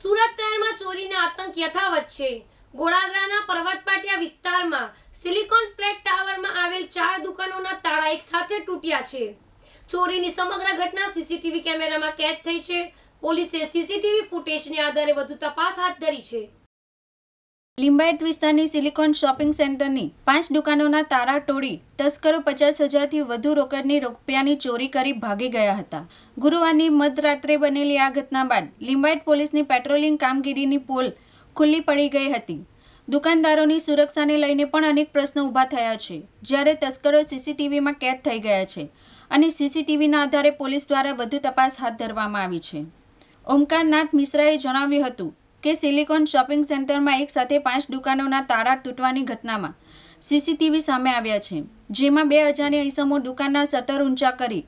સુરત શહેરમાં ચોરીના આતંક યથાવત છે ગોળાદરાના પર્વતપાટિયા વિસ્તારમાં સિલિકોન ફ્લેટ ટાવરમાં આવેલ ચાર દુકાનોના તાળા એક સાથે તૂટ્યા છે ચોરીની સમગ્ર ઘટના સીસીટીવી કેમેરામાં કેદ થઈ છે પોલીસે સીસીટીવી ફૂટેજને આધારે વધુ તપાસ હાથ ધરી છે લિંબાયત વિસ્તારની સિલિકોન શોપિંગ સેન્ટરની પાંચ દુકાનોના તારા તોડી તસ્કરો પચાસ હજારથી વધુ રોકડની રૂપિયાની ચોરી કરી ભાગી ગયા હતા ગુરુવારની મધરાત્રે બનેલી આ ઘટના બાદ લિંબાયત પોલીસની પેટ્રોલિંગ કામગીરીની પોલ ખુલ્લી પડી ગઈ હતી દુકાનદારોની સુરક્ષાને લઈને પણ અનેક પ્રશ્નો ઊભા થયા છે જ્યારે તસ્કરો સીસીટીવીમાં કેદ થઈ ગયા છે અને સીસીટીવીના આધારે પોલીસ દ્વારા વધુ તપાસ હાથ ધરવામાં આવી છે ઓમકારનાથ મિશ્રાએ જણાવ્યું હતું કે સિલિકોન શોપિંગ સેન્ટરમાં એક સાથે પાંચ દુકાનોના તારા તૂટવાની ઘટનામાં સીસીટીવી સામે આવ્યા છે જેમાં બે અજાણ્યા ઈસમો દુકાનના સતર ઊંચા કરી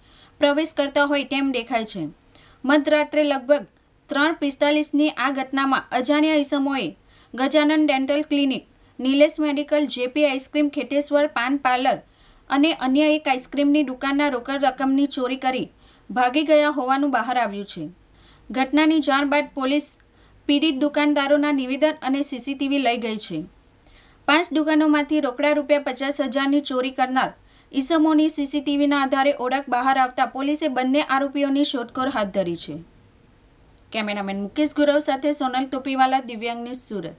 પ્રવેશ કરતા હોય તેમ દેખાય છે મધરાત્રે લગભગ ત્રણ પિસ્તાલીસની આ ઘટનામાં અજાણ્યા ઈસમોએ Gajanan dental clinic Nilesh medical J P ice cream Kheteshwar paan parlour અને અન્ય એક આઈસ્ક્રીમની દુકાનના રોકડ રકમની ચોરી કરી ભાગી ગયા હોવાનું બહાર આવ્યું છે ઘટનાની જાણ બાદ પોલીસ પીડિત દુકાનદારોના નિવેદન અને સીસીટીવી લઈ ગઈ છે પાંચ દુકાનોમાંથી રોકડા રૂપિયા પચાસ હજારની ચોરી કરનાર ઈસમોની સીસીટીવીના આધારે ઓળખ બહાર આવતા પોલીસે બંને આરોપીઓની શોધખોળ હાથ ધરી છે કેમેરામેન મુકેશ ગુરવ સાથે સોનલ તોપીવાલા દિવ્યાંગની સુરત